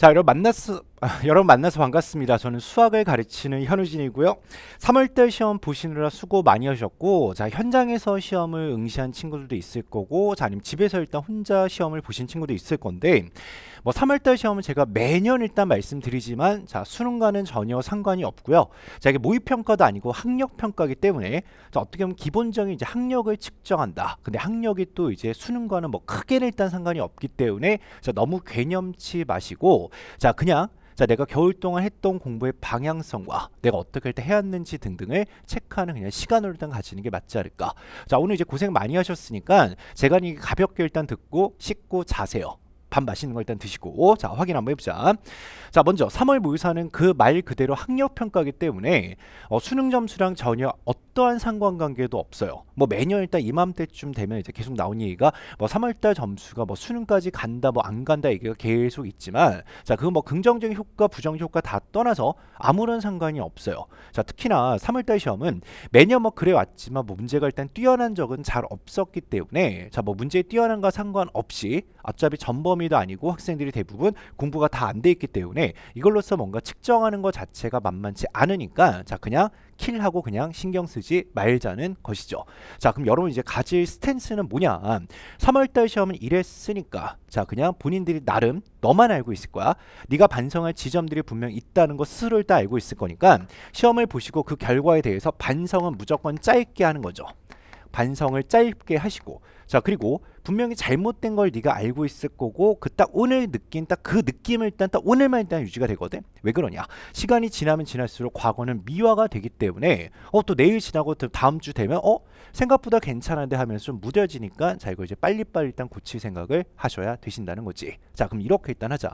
자, 여러분 만났 아, 여러분 만나서 반갑습니다. 저는 수학을 가르치는 현우진이고요. 3월달 시험 보시느라 수고 많이 하셨고 자 현장에서 시험을 응시한 친구들도 있을 거고 자 아니면 집에서 일단 혼자 시험을 보신 친구도 있을 건데 뭐 3월달 시험은 제가 매년 일단 말씀드리지만 자 수능과는 전혀 상관이 없고요. 자 이게 모의평가도 아니고 학력평가기 때문에 자, 어떻게 보면 기본적인 이제 학력을 측정한다. 근데 학력이 또 이제 수능과는 뭐 크게는 일단 상관이 없기 때문에 자 너무 개념치 마시고 자 그냥 자, 내가 겨울 동안 했던 공부의 방향성과 내가 어떻게 할 때 해왔는지 등등을 체크하는 그냥 시간으로 일단 가지는 게 맞지 않을까. 자, 오늘 이제 고생 많이 하셨으니까 제가 가볍게 일단 듣고 씻고 자세요. 밥 맛있는 거 일단 드시고 자 확인 한번 해보자 자 먼저 3월 모의사는 그 말 그대로 학력평가기 때문에 어, 수능 점수랑 전혀 어떠한 상관관계도 없어요 뭐 매년 일단 이맘때쯤 되면 이제 계속 나온 얘기가 뭐 3월달 점수가 뭐 수능까지 간다 뭐 안 간다 얘기가 계속 있지만 자그뭐 긍정적인 효과 부정적 효과 다 떠나서 아무런 상관이 없어요 자 특히나 3월달 시험은 매년 뭐 그래 왔지만 뭐 문제가 일단 뛰어난 적은 잘 없었기 때문에 자 뭐 문제에 뛰어난거 상관없이 어차피 전범 시험이도 아니고 학생들이 대부분 공부가 다 안 돼 있기 때문에 이걸로써 뭔가 측정하는 것 자체가 만만치 않으니까 자 그냥 킬하고 그냥 신경 쓰지 말자는 것이죠. 자 그럼 여러분 이제 가질 스탠스는 뭐냐? 3월달 시험은 이랬으니까 자 그냥 본인들이 나름 너만 알고 있을 거야. 네가 반성할 지점들이 분명 있다는 거 스스로 다 알고 있을 거니까 시험을 보시고 그 결과에 대해서 반성은 무조건 짧게 하는 거죠. 반성을 짧게 하시고 자 그리고 분명히 잘못된 걸 네가 알고 있을 거고 그 딱 오늘 느낀 딱 그 느낌을 일단 딱 오늘만 일단 유지가 되거든 왜 그러냐 시간이 지나면 지날수록 과거는 미화가 되기 때문에 어 또 내일 지나고 다음 주 되면 어 생각보다 괜찮은데 하면서 좀 무뎌지니까 자 이거 이제 빨리빨리 일단 고칠 생각을 하셔야 되신다는 거지 자 그럼 이렇게 일단 하자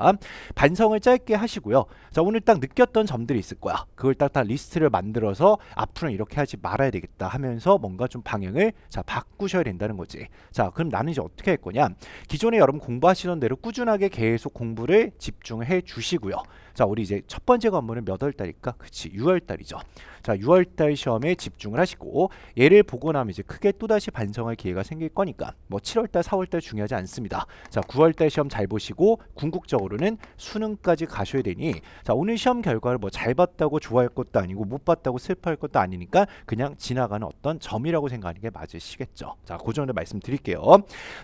반성을 짧게 하시고요 자 오늘 딱 느꼈던 점들이 있을 거야 그걸 딱 다 리스트를 만들어서 앞으로는 이렇게 하지 말아야 되겠다 하면서 뭔가 좀 방향을 자 바꾸셔야 된다는 거지 자 그럼 나는 했는 어떻게 할 거냐 기존에 여러분 공부하시던 대로 꾸준하게 계속 공부를 집중해 주시고요 자 우리 이제 첫 번째 관문은 몇 월 달일까 그치 6월 달이죠 자 6월 달 시험에 집중을 하시고 얘를 보고 나면 이제 크게 또다시 반성할 기회가 생길 거니까 뭐 7월 달 4월 달 중요하지 않습니다 자 9월 달 시험 잘 보시고 궁극적으로는 수능까지 가셔야 되니 자 오늘 시험 결과를 뭐 잘 봤다고 좋아할 것도 아니고 못 봤다고 슬퍼할 것도 아니니까 그냥 지나가는 어떤 점이라고 생각하는 게 맞으시겠죠 자그 정도 말씀드릴게요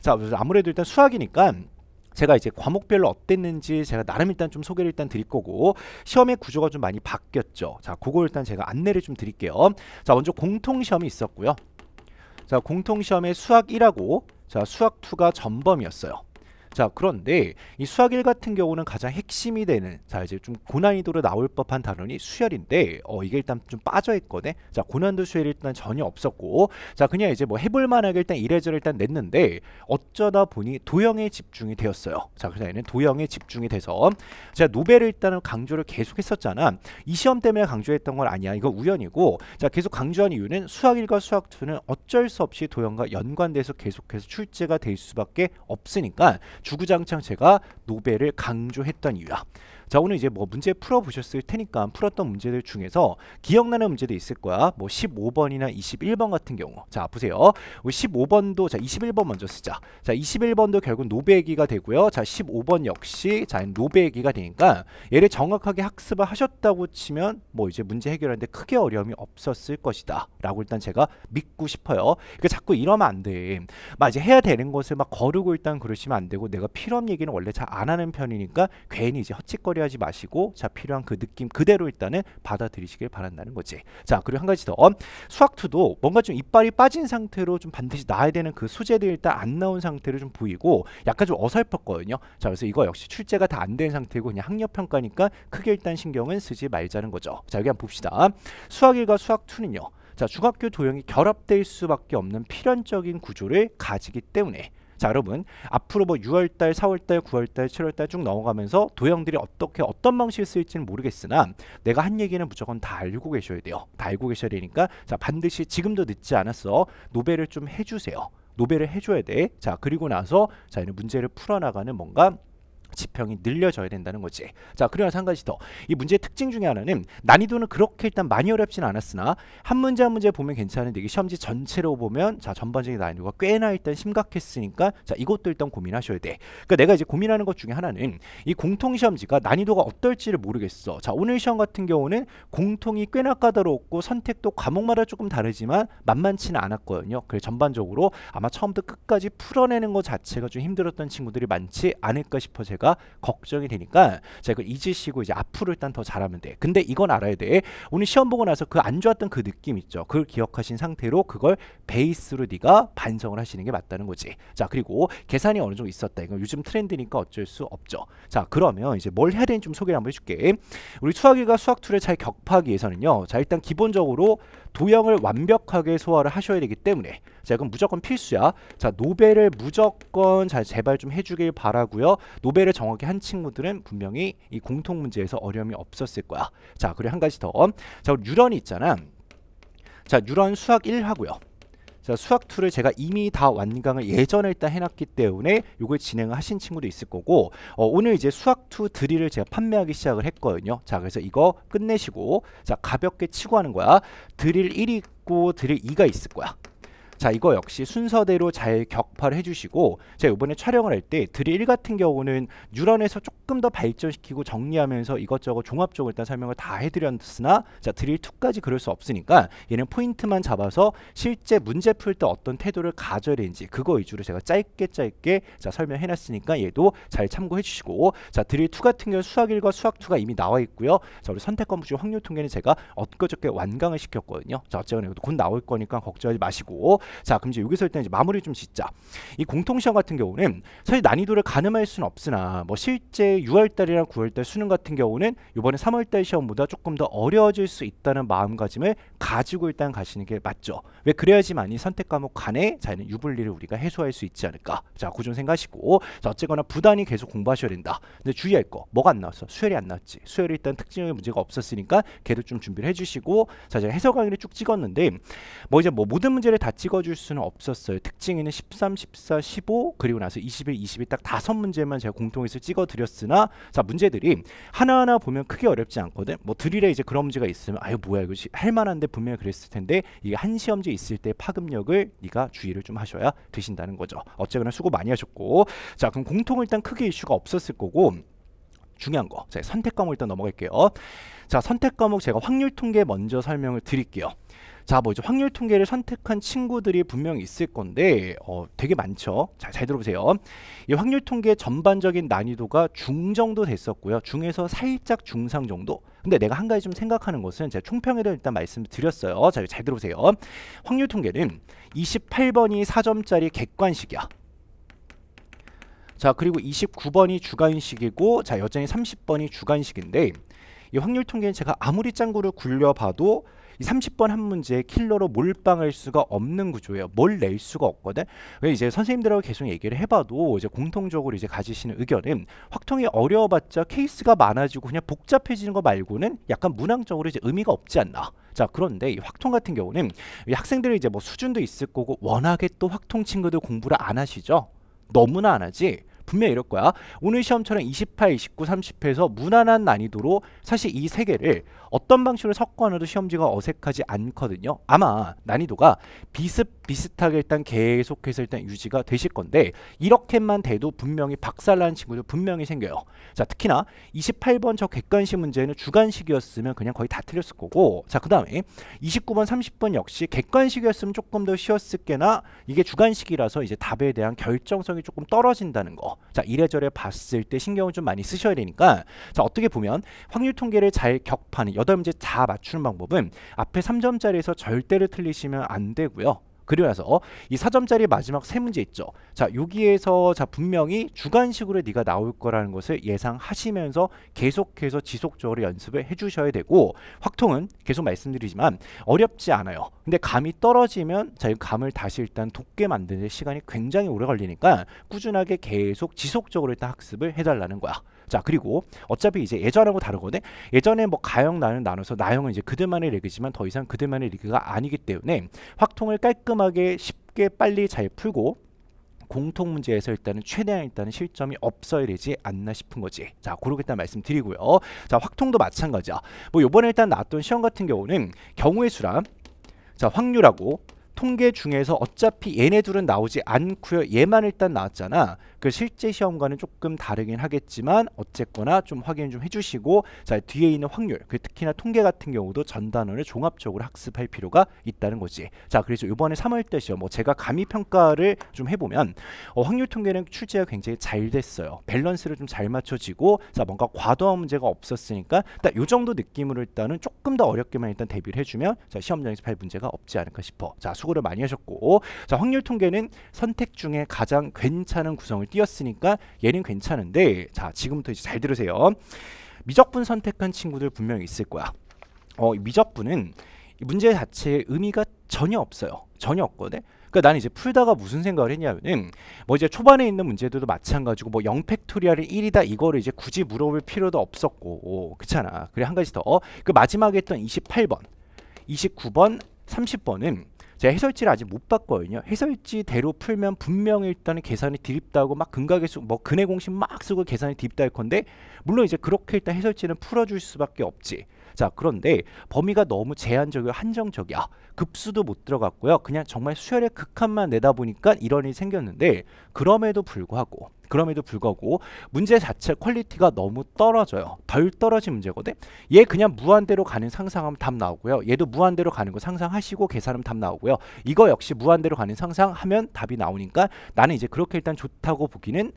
자, 아무래도 일단 수학이니까 제가 이제 과목별로 어땠는지 제가 나름 일단 좀 소개를 일단 드릴 거고 시험의 구조가 좀 많이 바뀌었죠. 자, 그거 일단 제가 안내를 좀 드릴게요. 자, 먼저 공통 시험이 있었고요. 자, 공통 시험의 수학 1하고 자, 수학 2가 전범이었어요. 자 그런데 이 수학 1 같은 경우는 가장 핵심이 되는 자 이제 좀 고난이도로 나올 법한 단원이 수열인데 어 이게 일단 좀 빠져 있거든 자 고난도 수열이 일단 전혀 없었고 자 그냥 이제 뭐 해볼 만하게 일단 이래저래 일단 냈는데 어쩌다 보니 도형에 집중이 되었어요 자 그래서 얘는 도형에 집중이 돼서 제 노벨을 일단은 강조를 계속 했었잖아 이 시험 때문에 강조했던 건 아니야 이거 우연이고 자 계속 강조한 이유는 수학 1과 수학 2는 어쩔 수 없이 도형과 연관돼서 계속해서 출제가 될 수밖에 없으니까 주구장창 제가 노벨을 강조했던 이유야. 자 오늘 이제 뭐 문제 풀어보셨을 테니까 풀었던 문제들 중에서 기억나는 문제도 있을 거야 뭐 15번이나 21번 같은 경우 자 보세요 15번도 자 21번 먼저 쓰자 자 21번도 결국 노베기가 되고요 자 15번 역시 자 노베기가 되니까 얘를 정확하게 학습을 하셨다고 치면 뭐 이제 문제 해결하는데 크게 어려움이 없었을 것이다 라고 일단 제가 믿고 싶어요 그러니까 자꾸 이러면 안돼막 이제 해야 되는 것을 막 거르고 일단 그러시면 안 되고 내가 필요한 얘기는 원래 잘 안 하는 편이니까 괜히 이제 헛짓거리 처리하지 마시고 자 필요한 그 느낌 그대로 일단은 받아들이시길 바란다는 거지 자 그리고 한 가지 더 어, 수학투도 뭔가 좀 이빨이 빠진 상태로 좀 반드시 나야 되는 그 소재들 일단 안 나온 상태로좀 보이고 약간 좀 어설펐거든요 자 그래서 이거 역시 출제가 다 안 된 상태고 그냥 학력평가니까 크게 일단 신경은 쓰지 말자는 거죠 자 여기 한번 봅시다 수학 1과 수학 2는요 자 중학교 도형이 결합될 수밖에 없는 필연적인 구조를 가지기 때문에 자 여러분 앞으로 뭐 6월달 4월달 9월달 7월달 쭉 넘어가면서 도형들이 어떻게 어떤 방식을 쓸지는 모르겠으나 내가 한 얘기는 무조건 다 알고 계셔야 돼요 다 알고 계셔야 되니까 자 반드시 지금도 늦지 않았어 노벨을 좀 해주세요 노벨을 해줘야 돼자 그리고 나서 자 이런 문제를 풀어나가는 뭔가 지평이 늘려져야 된다는 거지. 자, 그래서 한 가지 더. 이 문제의 특징 중에 하나는 난이도는 그렇게 일단 많이 어렵진 않았으나 한 문제 한 문제 보면 괜찮은데 이게 시험지 전체로 보면 자, 전반적인 난이도가 꽤나 일단 심각했으니까 자, 이것도 일단 고민하셔야 돼. 그러니까 내가 이제 고민하는 것 중에 하나는 이 공통 시험지가 난이도가 어떨지를 모르겠어. 자, 오늘 시험 같은 경우는 공통이 꽤나 까다롭고 선택도 과목마다 조금 다르지만 만만치는 않았거든요. 그래서 전반적으로 아마 처음부터 끝까지 풀어내는 것 자체가 좀 힘들었던 친구들이 많지 않을까 싶어 제가 될가 걱정이 되니까 자 이걸 잊으시고 이제 앞으로 일단 더 잘하면 돼 근데 이건 알아야 돼 오늘 시험 보고 나서 그 안 좋았던 그 느낌 있죠 그걸 기억하신 상태로 그걸 베이스로 네가 반성을 하시는 게 맞다는 거지 자 그리고 계산이 어느 정도 있었다 이건 요즘 트렌드니까 어쩔 수 없죠 자 그러면 이제 뭘 해야 되는지 좀 소개를 한번 해줄게 우리 수학이가 수학 툴을 잘 격파하기 위해서는요 자 일단 기본적으로 도형을 완벽하게 소화를 하셔야 되기 때문에 자 이건 무조건 필수야 자 노벨을 무조건 잘 제발 좀 해주길 바라고요 노벨을 공부를 정확히 한 친구들은 분명히 이 공통 문제에서 어려움이 없었을 거야. 자, 그리고 한 가지 더. 자, 뉴런이 있잖아. 자, 뉴런 수학 1 하고요. 자, 수학 2를 제가 이미 다 완강을 예전에 일단 해놨기 때문에 이걸 진행 하신 친구도 있을 거고 어, 오늘 이제 수학 2 드릴을 제가 판매하기 시작을 했거든요. 자, 그래서 이거 끝내시고 자 가볍게 치고 하는 거야. 드릴 1이 있고 드릴 2가 있을 거야. 자 이거 역시 순서대로 잘 격파를 해주시고 제가 이번에 촬영을 할 때 드릴 1 같은 경우는 뉴런에서 조금 더 발전시키고 정리하면서 이것저것 종합적으로 일단 설명을 다 해드렸으나 자 드릴 2까지 그럴 수 없으니까 얘는 포인트만 잡아서 실제 문제 풀 때 어떤 태도를 가져야 되는지 그거 위주로 제가 짧게 짧게 자 설명해놨으니까 얘도 잘 참고해 주시고 자 드릴 2 같은 경우 수학 1과 수학 2가 이미 나와 있고요 자 우리 선택권 부주 확률 통계는 제가 엊그저께 완강을 시켰거든요 자 어쨌거나 이곧 나올 거니까 걱정하지 마시고 자 그럼 이제 여기서 일단 이제 마무리 좀 짓자. 이 공통시험 같은 경우는 사실 난이도를 가늠할 수는 없으나 뭐 실제 6월달이랑 9월달 수능 같은 경우는 이번에 3월달 시험보다 조금 더 어려워질 수 있다는 마음가짐을 가지고 일단 가시는 게 맞죠. 왜 그래야지만 이 선택 과목 간에 자는 유불리를 우리가 해소할 수 있지 않을까. 자 고정 그 생각하시고 자 어쨌거나 부단히 계속 공부하셔야 된다. 근데 주의할 거 뭐가 안 나왔어? 수혈이안 나왔지. 수혈이 일단 특징의 문제가 없었으니까 걔도 좀 준비를 해주시고 자 제가 해설 강의를 쭉 찍었는데 뭐 이제 뭐 모든 문제를 다 찍어 풀어줄 수는 없었어요. 특징에는 13, 14, 15 그리고 나서 21, 22 딱 다섯 문제만 제가 공통해서 찍어드렸으나 자 문제들이 하나하나 보면 크게 어렵지 않거든. 뭐 드릴에 이제 그런 문제가 있으면 아유 뭐야 이거 할만한데 분명히 그랬을 텐데 이게 한 시험제 있을 때 파급력을 네가 주의를 좀 하셔야 되신다는 거죠. 어쨌거나 수고 많이 하셨고 자 그럼 공통 일단 크게 이슈가 없었을 거고 중요한 거. 선택 과목 일단 넘어갈게요. 자, 선택 과목 제가 확률 통계 먼저 설명을 드릴게요. 자, 뭐 이제 확률 통계를 선택한 친구들이 분명 있을 건데 어, 되게 많죠. 자, 잘 들어보세요. 이 확률 통계 전반적인 난이도가 중 정도 됐었고요. 중에서 살짝 중상 정도. 근데 내가 한 가지 좀 생각하는 것은 제가 총평에 대 일단 말씀드렸어요. 자, 잘 들어보세요. 확률 통계는 28번이 4점짜리 객관식이야. 자, 그리고 29번이 주관식이고 자, 여전히 30번이 주관식인데 이 확률 통계는 제가 아무리 짱구를 굴려봐도 30번 한 문제에 킬러로 몰빵할 수가 없는 구조예요. 뭘 낼 수가 없거든. 왜 이제 선생님들하고 계속 얘기를 해봐도 이제 공통적으로 이제 가지시는 의견은 확통이 어려워봤자 케이스가 많아지고 그냥 복잡해지는 거 말고는 약간 문항적으로 이제 의미가 없지 않나. 자 그런데 이 확통 같은 경우는 학생들이 이제 뭐 수준도 있을 거고 워낙에 또 확통 친구들 공부를 안 하시죠. 너무나 안 하지. 분명히 이럴 거야. 오늘 시험처럼 28, 29, 30회에서 무난한 난이도로 사실 이 세 개를 어떤 방식으로 섞어놔도 시험지가 어색하지 않거든요. 아마 난이도가 비슷 비슷하게 일단 계속해서 일단 유지가 되실 건데 이렇게만 돼도 분명히 박살난 친구도 분명히 생겨요. 자 특히나 28번 저 객관식 문제는 주관식이었으면 그냥 거의 다 틀렸을 거고 자그 다음에 29번 30번 역시 객관식이었으면 조금 더 쉬웠을 게나 이게 주관식이라서 이제 답에 대한 결정성이 조금 떨어진다는 거 자 이래저래 봤을 때 신경을 좀 많이 쓰셔야 되니까 자 어떻게 보면 확률 통계를 잘 격파하는 8문제 다 맞추는 방법은 앞에 3점짜리에서 절대로 틀리시면 안 되고요. 그리고 나서 어? 이 4점짜리 마지막 세 문제 있죠. 자 여기에서 자 분명히 주관식으로 네가 나올 거라는 것을 예상하시면서 계속해서 지속적으로 연습을 해주셔야 되고 확통은 계속 말씀드리지만 어렵지 않아요. 근데 감이 떨어지면 자 감을 다시 일단 돋게 만드는 시간이 굉장히 오래 걸리니까 꾸준하게 계속 지속적으로 일단 학습을 해달라는 거야. 자 그리고 어차피 이제 예전하고 다른 거데 예전에 뭐 가형 나는 나눠서 나형은 이제 그들만의 리그지만 더 이상 그들만의 리그가 아니기 때문에 확통을 깔끔하게 쉽게 빨리 잘 풀고 공통 문제에서 일단은 최대한 일단은 실점이 없어야 되지 않나 싶은 거지. 자, 그러겠다 말씀드리고요. 자, 확통도 마찬가지야. 뭐 요번에 일단 나왔던 시험 같은 경우는 경우의 수랑 자, 확률하고 통계 중에서 어차피 얘네 둘은 나오지 않고요. 얘만 일단 나왔잖아. 그 실제 시험과는 조금 다르긴 하겠지만 어쨌거나 좀 확인 좀 해주시고 자 뒤에 있는 확률 그 특히나 통계 같은 경우도 전단원을 종합적으로 학습할 필요가 있다는 거지 자 그래서 이번에 3월대 시험 뭐 제가 감히 평가를 좀 해보면 어, 확률 통계는 출제가 굉장히 잘 됐어요 밸런스를 좀 잘 맞춰지고 자 뭔가 과도한 문제가 없었으니까 딱 요 정도 느낌으로 일단은 조금 더 어렵게만 일단 대비를 해주면 자 시험장에서 할 문제가 없지 않을까 싶어 자 수고를 많이 하셨고 자 확률 통계는 선택 중에 가장 괜찮은 구성을 뛰었으니까 얘는 괜찮은데 자 지금부터 이제 잘 들으세요. 미적분 선택한 친구들 분명히 있을 거야. 어, 미적분은 문제 자체의 의미가 전혀 없어요. 전혀 없거든. 그러니까 나는 이제 풀다가 무슨 생각을 했냐면은 뭐 이제 초반에 있는 문제들도 마찬가지고 뭐 0팩토리알이 1이다 이거를 이제 굳이 물어볼 필요도 없었고 오, 그렇잖아. 그래 한 가지 더. 그 마지막에 했던 28번, 29번, 30번은 제가 해설지를 아직 못 봤거든요. 해설지대로 풀면 분명히 일단은 계산이 디립다고 막 근각에서 뭐 근해 공식 막 쓰고 계산이 디립다 할 건데 물론 이제 그렇게 일단 해설지는 풀어줄 수밖에 없지. 자 그런데 범위가 너무 제한적이고 한정적이야 급수도 못 들어갔고요 그냥 정말 수혈의 극한만 내다 보니까 이런 일이 생겼는데 그럼에도 불구하고 그럼에도 불구하고 문제 자체 퀄리티가 너무 떨어져요 덜 떨어진 문제거든 얘 그냥 무한대로 가는 상상하면 답 나오고요 얘도 무한대로 가는 거 상상하시고 계산하면 답 나오고요 이거 역시 무한대로 가는 상상하면 답이 나오니까 나는 이제 그렇게 일단 좋다고 보기는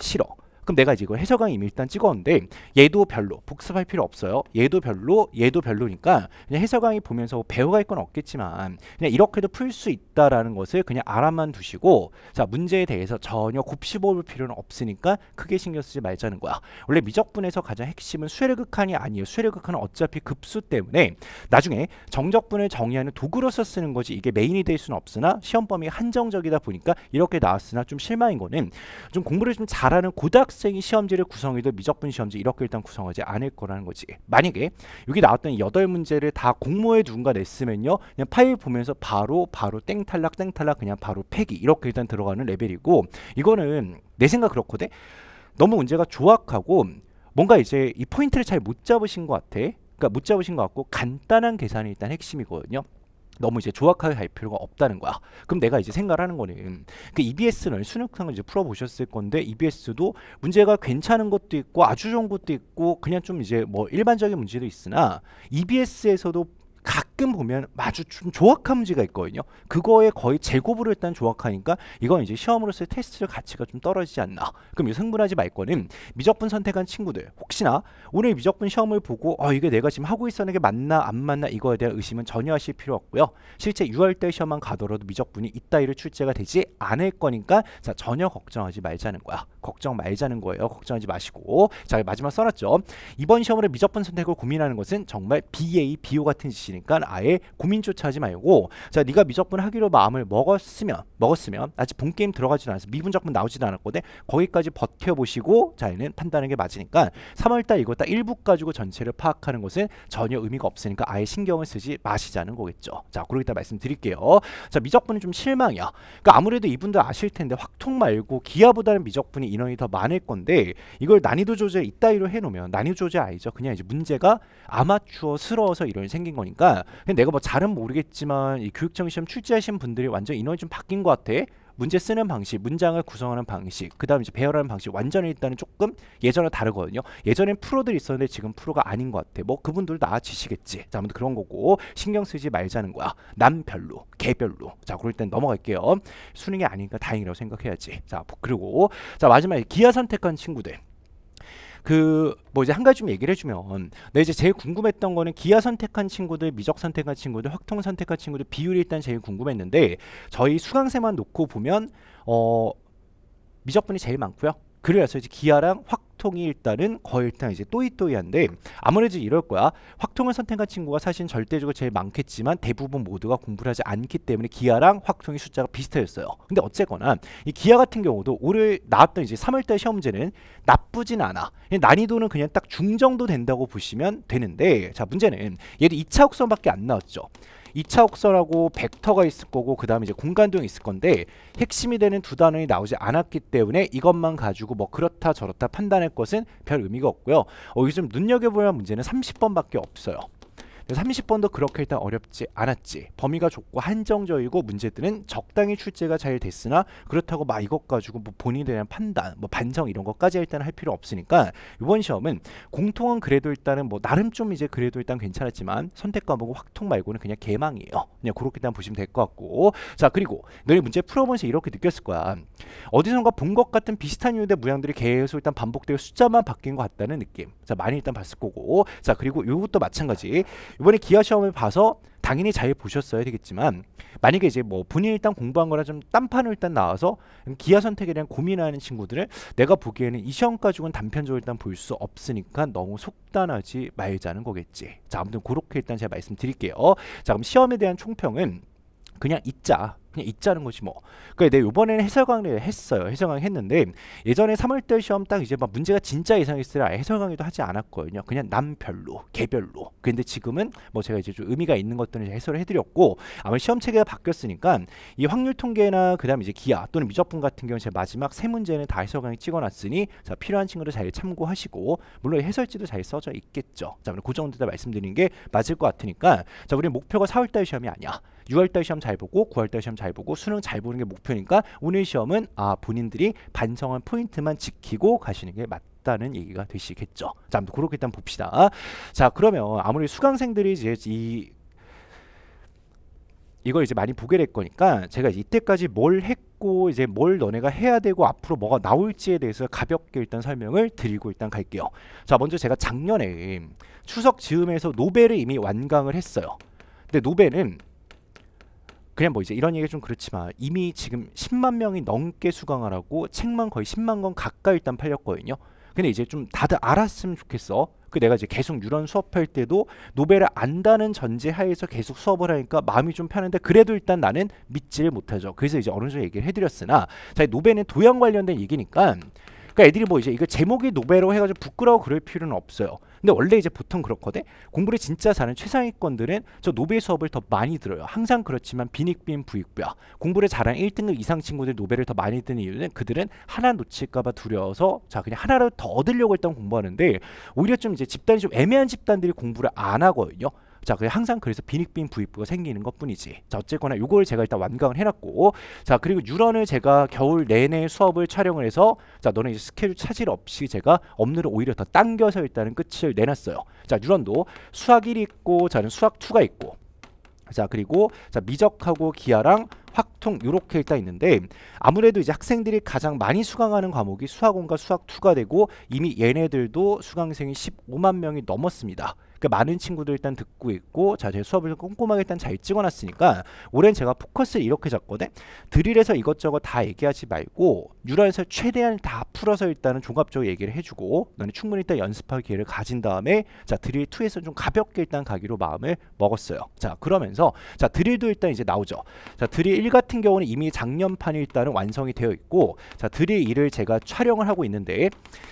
싫어 그럼 내가 이제 이걸 해적왕 이미 일단 찍었는데 얘도 별로 복습할 필요 없어요. 얘도 별로 얘도 별로니까 그냥 해적왕이 보면서 뭐 배워갈 건 없겠지만 그냥 이렇게도 풀 수 있다라는 것을 그냥 알아만 두시고 자 문제에 대해서 전혀 곱씹어볼 필요는 없으니까 크게 신경 쓰지 말자는 거야. 원래 미적분에서 가장 핵심은 수혜력극한이 아니에요. 수혜력극한은 어차피 급수 때문에 나중에 정적분을 정의하는 도구로서 쓰는 거지 이게 메인이 될 수는 없으나 시험 범위 한정적이다 보니까 이렇게 나왔으나 좀 실망인 거는 좀 공부를 좀 잘하는 고등학생 학생이 시험지를 구성해도 미적분 시험지 이렇게 일단 구성하지 않을 거라는 거지. 만약에 여기 나왔던 여덟 문제를 다 공모에 누군가 냈으면요. 그냥 파일 보면서 바로 바로 땡 탈락 땡 탈락 그냥 바로 폐기 이렇게 일단 들어가는 레벨이고 이거는 내 생각 그렇거든. 너무 문제가 조악하고 뭔가 이제 이 포인트를 잘 못 잡으신 것 같아. 그러니까 못 잡으신 것 같고 간단한 계산이 일단 핵심이거든요. 너무 이제 조악하게 갈 필요가 없다는 거야. 그럼 내가 이제 생각하는 거는 그 EBS는 수능상을 이제 풀어보셨을 건데 EBS도 문제가 괜찮은 것도 있고 아주 좋은 것도 있고 그냥 좀 이제 뭐 일반적인 문제도 있으나 EBS에서도 가끔 보면 아주 좀 조악한 문제가 있거든요. 그거에 거의 제곱으로 일단 조악하니까 이건 이제 시험으로서의 테스트 가치가 좀 떨어지지 않나. 그럼 이거 흥분하지 말 거는 미적분 선택한 친구들 혹시나 오늘 미적분 시험을 보고 어 이게 내가 지금 하고 있었는 게 맞나 안 맞나 이거에 대한 의심은 전혀 하실 필요 없고요. 실제 6월대 시험만 가더라도 미적분이 이따위로 출제가 되지 않을 거니까 자 전혀 걱정하지 말자는 거야. 걱정 말자는 거예요. 걱정하지 마시고 자 마지막 써놨죠. 이번 시험으로 미적분 선택을 고민하는 것은 정말 BA, BO 같은 지식 있으니까 아예 고민조차 하지 말고 자 네가 미적분 하기로 마음을 먹었으면 먹었으면 아직 본 게임 들어가지도 않았어 미분적분 나오지도 않았거든 거기까지 버텨보시고 자 얘는 판단하는 게 맞으니까 3월달 이거 딱 일부 가지고 전체를 파악하는 것은 전혀 의미가 없으니까 아예 신경을 쓰지 마시자는 거겠죠 자 그러기 따라 말씀드릴게요 자 미적분은 좀 실망이야 그러니까 아무래도 이분들 아실 텐데 확통 말고 기아보다는 미적분이 인원이 더 많을 건데 이걸 난이도 조절 이따위로 해놓으면 난이도 조절 아니죠 그냥 이제 문제가 아마추어스러워서 이런 생긴 거니까 보니까 내가 뭐 잘은 모르겠지만 이 교육청 시험 출제하신 분들이 완전 인원이 좀 바뀐 것 같아. 문제 쓰는 방식, 문장을 구성하는 방식, 그다음 이제 배열하는 방식 완전히 일단은 조금 예전과 다르거든요. 예전엔 프로들이 있었는데 지금 프로가 아닌 것 같아. 뭐 그분들 나아지시겠지. 자, 아무튼 그런 거고 신경 쓰지 말자는 거야. 남별로, 개별로. 자, 그럴 땐 넘어갈게요. 수능이 아닌가 다행이라고 생각해야지. 자, 그리고 자 마지막에 기아 선택한 친구들. 그뭐 이제 한 가지 좀 얘기를 해주면 내 네, 이제 제일 궁금했던 거는 기아 선택한 친구들, 미적 선택한 친구들, 확통 선택한 친구들 비율이 일단 제일 궁금했는데 저희 수강생만 놓고 보면 어 미적분이 제일 많고요. 그래서 이제 기아랑 확통이 일단은 거의 일단 이제 또이또이한데 아무래도 이럴 거야 확통을 선택한 친구가 사실 절대적으로 제일 많겠지만 대부분 모두가 공부를 하지 않기 때문에 기아랑 확통의 숫자가 비슷해졌어요 근데 어쨌거나 이 기아 같은 경우도 올해 나왔던 이제 3월달 시험제는 나쁘진 않아. 난이도는 그냥 딱 중정도 된다고 보시면 되는데 자 문제는 얘도 2차 옥선밖에안 나왔죠. 2차 옥선하고 벡터가 있을 거고 그 다음에 이제 공간도형이 있을 건데 핵심이 되는 두 단원이 나오지 않았기 때문에 이것만 가지고 뭐 그렇다 저렇다 판단할 것은 별 의미가 없고요. 어, 여기 좀눈여겨보면 문제는 30번밖에 없어요. 30번도 그렇게 일단 어렵지 않았지. 범위가 좁고 한정적이고 문제들은 적당히 출제가 잘 됐으나 그렇다고 막 이것 가지고 뭐 본인에 대한 판단, 뭐 반성 이런 것까지 일단 할 필요 없으니까 이번 시험은 공통은 그래도 일단은 뭐 나름 좀 이제 그래도 일단 괜찮았지만 선택 과목은 확통 말고는 그냥 개망이에요. 그냥 그렇게 일단 보시면 될 것 같고 자 그리고 너희 문제 풀어보면서 이렇게 느꼈을 거야. 어디선가 본 것 같은 비슷한 유대 모양들이 계속 일단 반복되고 숫자만 바뀐 것 같다는 느낌. 자 많이 일단 봤을 거고 자 그리고 이것도 마찬가지 이번에 기아 시험을 봐서 당연히 잘 보셨어야 되겠지만 만약에 이제 뭐 본인이 일단 공부한 거라좀 딴판으로 일단 나와서 기아 선택에 대한 고민하는 친구들을 내가 보기에는 이 시험 가지고는 단편적으로 일단 볼 수 없으니까 너무 속단하지 말자는 거겠지. 자 아무튼 그렇게 일단 제가 말씀드릴게요. 자 그럼 시험에 대한 총평은 그냥 있자 그냥 있자는 것이 뭐. 그니까 내가 요번에는 해설 강의를 했어요. 해설 강의 했는데 예전에 3월달 시험 딱 이제 막 문제가 진짜 이상했을 때 해설 강의도 하지 않았거든요. 그냥 남별로, 개별로. 근데 지금은 뭐 제가 이제 좀 의미가 있는 것들을 해설을 해드렸고 아마 시험 체계가 바뀌었으니까 이 확률 통계나 그다음 이제 기하 또는 미적분 같은 경우 제 마지막 세 문제는 다 해설 강의 찍어놨으니 자 필요한 친구들 잘 참고하시고 물론 해설지도 잘 써져 있겠죠. 자, 그 정도 다 말씀드린 게 맞을 것 같으니까 자 우리 목표가 4월달 시험이 아니야. 6월달 시험 잘 보고 9월달 시험 잘 보고 수능 잘 보는 게 목표니까 오늘 시험은 아 본인들이 반성한 포인트만 지키고 가시는 게 맞다. 다는 얘기가 되시겠죠. 자, 아무튼 그렇게 일단 봅시다. 자, 그러면 아무리 수강생들이 이제 이 이걸 이제 많이 보게 될 거니까 제가 이때까지 뭘 했고 이제 뭘 너네가 해야 되고 앞으로 뭐가 나올지에 대해서 가볍게 일단 설명을 드리고 일단 갈게요. 자, 먼저 제가 작년에 추석 즈음에서 노벨을 이미 완강을 했어요. 근데 노벨은 그냥 뭐 이제 이런 얘기 좀 그렇지만 이미 지금 10만 명이 넘게 수강을 하고 책만 거의 10만 권 가까이 일단 팔렸거든요. 근데 이제 좀 다들 알았으면 좋겠어. 그 내가 이제 계속 유런 수업할 때도 노벨을 안다는 전제 하에서 계속 수업을 하니까 마음이 좀 편한데 그래도 일단 나는 믿지를 못하죠. 그래서 이제 어느 정도 얘기를 해드렸으나 자 노벨은 도형 관련된 얘기니까 그러니까 애들이 뭐 이제 이거 제목이 노베로 해가지고 부끄러워 그럴 필요는 없어요. 근데 원래 이제 보통 그렇거든 공부를 진짜 잘하는 최상위권들은 저 노벨 수업을 더 많이 들어요 항상 그렇지만 비닉빈 부익부야 공부를 잘하는 1등급 이상 친구들 노벨를더 많이 드는 이유는 그들은 하나 놓칠까봐 두려워서 자 그냥 하나를 더 얻으려고 했던 공부하는데 오히려 좀 이제 집단이 좀 애매한 집단들이 공부를 안 하거든요 자, 그 항상 그래서 비닉빈 부입부가 생기는 것뿐이지. 자, 어쨌거나 이걸 제가 일단 완강을 해놨고, 자, 그리고 유런을 제가 겨울 내내 수업을 촬영을 해서, 자, 너는 이제 스케줄 차질 없이 제가 업무를 오히려 더 당겨서 일단은 끝을 내놨어요. 자, 유런도 수학 1이 있고, 자는 수학 2가 있고, 자 그리고 자 미적하고 기아랑 확통 이렇게 일단 있는데 아무래도 이제 학생들이 가장 많이 수강하는 과목이 수학 원과 수학 2가 되고 이미 얘네들도 수강생이 15만 명이 넘었습니다. 그러니까 많은 친구들 일단 듣고 있고 자제 수업을 꼼꼼하게 일단 잘 찍어놨으니까 올해는 제가 포커스를 이렇게 잡거든 드릴에서 이것저것 다 얘기하지 말고 유라에서 최대한 다 풀어서 일단은 종합적으로 얘기를 해주고 너는 충분히 일단 연습할 기회를 가진 다음에 자 드릴 2에서 좀 가볍게 일단 가기로 마음을 먹었어요 자 그러면서 자 드릴도 일단 이제 나오죠 자 드릴 1 같은 경우는 이미 작년판이 일단은 완성이 되어 있고 자 드릴 2를 제가 촬영을 하고 있는데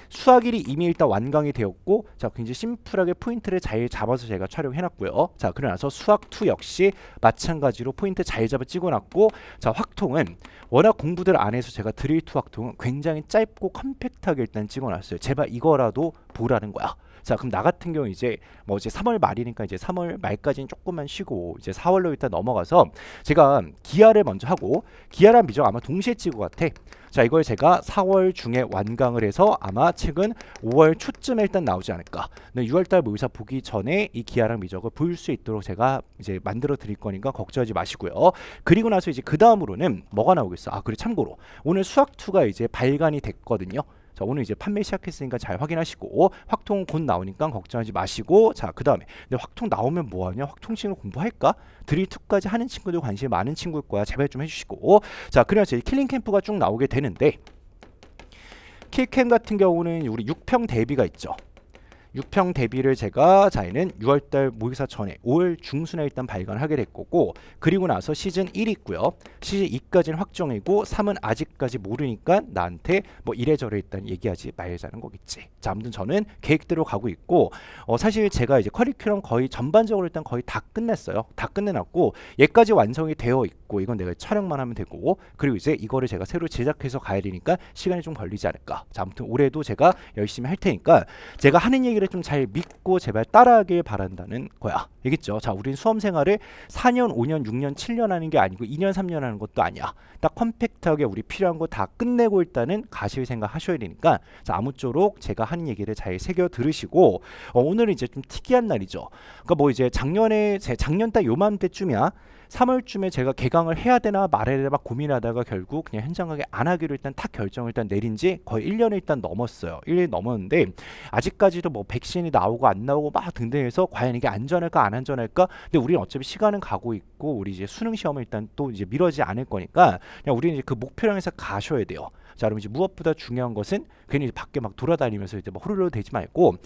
수학 일이 이미 일단 완강이 되었고 자 굉장히 심플하게 포인트를 잘잘 잡아서 제가 촬영해놨고요. 자, 그러나서 수학2 역시 마찬가지로 포인트 잘 잡아 찍어놨고 자, 확통은 워낙 공부들 안에서 제가 드릴 2 확통은 굉장히 짧고 컴팩트하게 일단 찍어놨어요. 제발 이거라도 보라는 거야. 자 그럼 나 같은 경우 이제 뭐 이제 3월 말이니까 이제 3월 말까지는 조금만 쉬고 이제 4월로 일단 넘어가서 제가 기아를 먼저 하고 기아랑 미정 아마 동시에 찍을 것 같아. 자 이걸 제가 4월 중에 완강을 해서 아마 책은 5월 초쯤에 일단 나오지 않을까 6월달 모의사 보기 전에 이 기아랑 미적을 볼 수 있도록 제가 이제 만들어 드릴 거니까 걱정하지 마시고요 그리고 나서 이제 그 다음으로는 뭐가 나오겠어 아 그리고 참고로 오늘 수학2가 이제 발간이 됐거든요 자 오늘 이제 판매 시작했으니까 잘 확인하시고 어, 확통 곧 나오니까 걱정하지 마시고 자 그 다음에 근데 확통 나오면 뭐하냐 확통식으로 공부할까 드릴2까지 하는 친구들 관심이 많은 친구일 거야 제발 좀 해주시고 어, 자 그래야 제 킬링 캠프가 쭉 나오게 되는데 킬캠 같은 경우는 우리 6평 대비가 있죠 6평 대비를 제가 자이는 6월달 모의사 전에 5월 중순에 일단 발간하게 될 거고 그리고 나서 시즌 1 있고요. 시즌 2까지는 확정이고 3은 아직까지 모르니까 나한테 뭐 이래저래 일단 얘기하지 말자는 거겠지. 자 아무튼 저는 계획대로 가고 있고 어, 사실 제가 이제 커리큘럼 거의 전반적으로 일단 거의 다 끝냈어요. 다 끝내놨고 얘까지 완성이 되어 있고 이건 내가 촬영만 하면 되고 그리고 이제 이거를 제가 새로 제작해서 가야 되니까 시간이 좀 걸리지 않을까. 자 아무튼 올해도 제가 열심히 할 테니까 제가 하는 얘기를 이기를좀잘 믿고 제발 따라하길 바란다는 거야. 알겠죠? 자, 우린 수험 생활을 4년, 5년, 6년, 7년 하는 게 아니고 2년, 3년 하는 것도 아니야. 딱 컴팩트하게 우리 필요한 거 다 끝내고 일단은 가실 생각하셔야 되니까 자, 아무쪼록 제가 하는 얘기를 잘 새겨 들으시고 어, 오늘은 이제 좀 특이한 날이죠. 그러니까 뭐 이제 작년에 제 작년 딱 요맘때쯤이야. 3월쯤에 제가 개강을 해야 되나 말아야 되나 막 고민하다가 결국 그냥 현장 가게 안 하기로 일단 탁 결정을 일단 내린 지 거의 1년을 일단 넘었어요. 1년 넘었는데 아직까지도 뭐 백신이 나오고 안 나오고 막 등등해서 과연 이게 안전할까 안 안전할까? 근데 우리는 어차피 시간은 가고 있고 우리 이제 수능 시험을 일단 또 이제 미뤄지 않을 거니까 그냥 우리는 이제 그목표량에서 가셔야 돼요. 자, 그럼 이제 무엇보다 중요한 것은 괜히 밖에 막 돌아다니면서 이제 막 호로록 되지 말고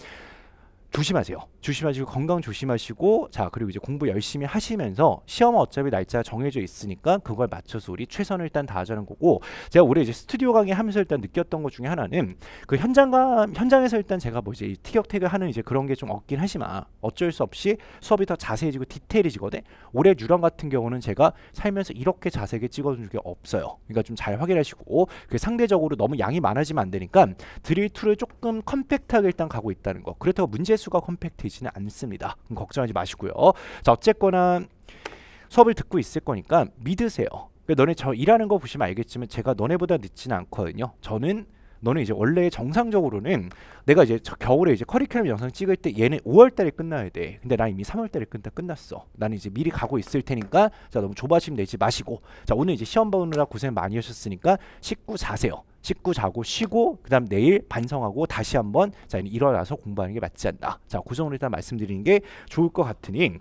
조심하세요. 조심하시고 건강 조심하시고 자 그리고 이제 공부 열심히 하시면서 시험 어차피 날짜 정해져 있으니까 그걸 맞춰서 우리 최선을 일단 다하자는 거고 제가 올해 이제 스튜디오 강의하면서 일단 느꼈던 것 중에 하나는 그 현장감 현장에서 일단 제가 뭐 이제 티격태격하는 이제 그런 게 좀 없긴 하지만 어쩔 수 없이 수업이 더 자세해지고 디테일해지거든. 올해 유랑 같은 경우는 제가 살면서 이렇게 자세하게 찍어준 적이 없어요. 그러니까 좀 잘 확인하시고 그 상대적으로 너무 양이 많아지면 안 되니까 드릴 툴을 조금 컴팩트하게 일단 가고 있다는 거. 그렇다고 문제 수 수가 컴팩트이지는 않습니다. 걱정하지 마시고요. 자 어쨌거나 수업을 듣고 있을 거니까 믿으세요. 그러니까 너네 저 일하는 거 보시면 알겠지만 제가 너네보다 늦진 않거든요. 저는 너는 이제 원래 정상적으로는 내가 이제 겨울에 이제 커리큘럼 영상 찍을 때 얘는 5월달에 끝나야 돼. 근데 나 이미 3월달에 끝나 끝났어. 나는 이제 미리 가고 있을 테니까 자 너무 조바심 내지 마시고 자 오늘 이제 시험 보느라 고생 많이 하셨으니까 식구 자세요. 씻고 자고 쉬고 그 다음 내일 반성하고 다시 한번 자 일어나서 공부하는 게 맞지 않나 자그 정도 일단 말씀드리는 게 좋을 것 같으니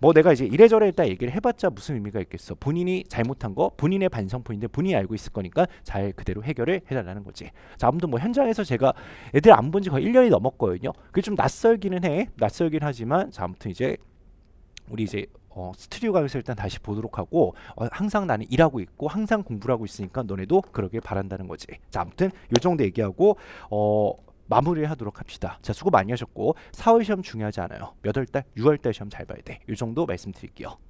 뭐 내가 이제 이래저래 일단 얘기를 해봤자 무슨 의미가 있겠어 본인이 잘못한 거 본인의 반성 포인트 본인이 알고 있을 거니까 잘 그대로 해결을 해달라는 거지 자 아무튼 뭐 현장에서 제가 애들 안 본 지 거의 1년이 넘었거든요 그게 좀 낯설기는 해 낯설긴 하지만 자 아무튼 이제 우리 이제 어, 스튜디오 가서 면 일단 다시 보도록 하고 어, 항상 나는 일하고 있고 항상 공부를 하고 있으니까 너네도 그러길 바란다는 거지. 자 아무튼 요 정도 얘기하고 어, 마무리를 하도록 합시다. 자 수고 많이 하셨고 4월 시험 중요하지 않아요. 몇월 달? 6월 달 시험 잘 봐야 돼. 요 정도 말씀드릴게요.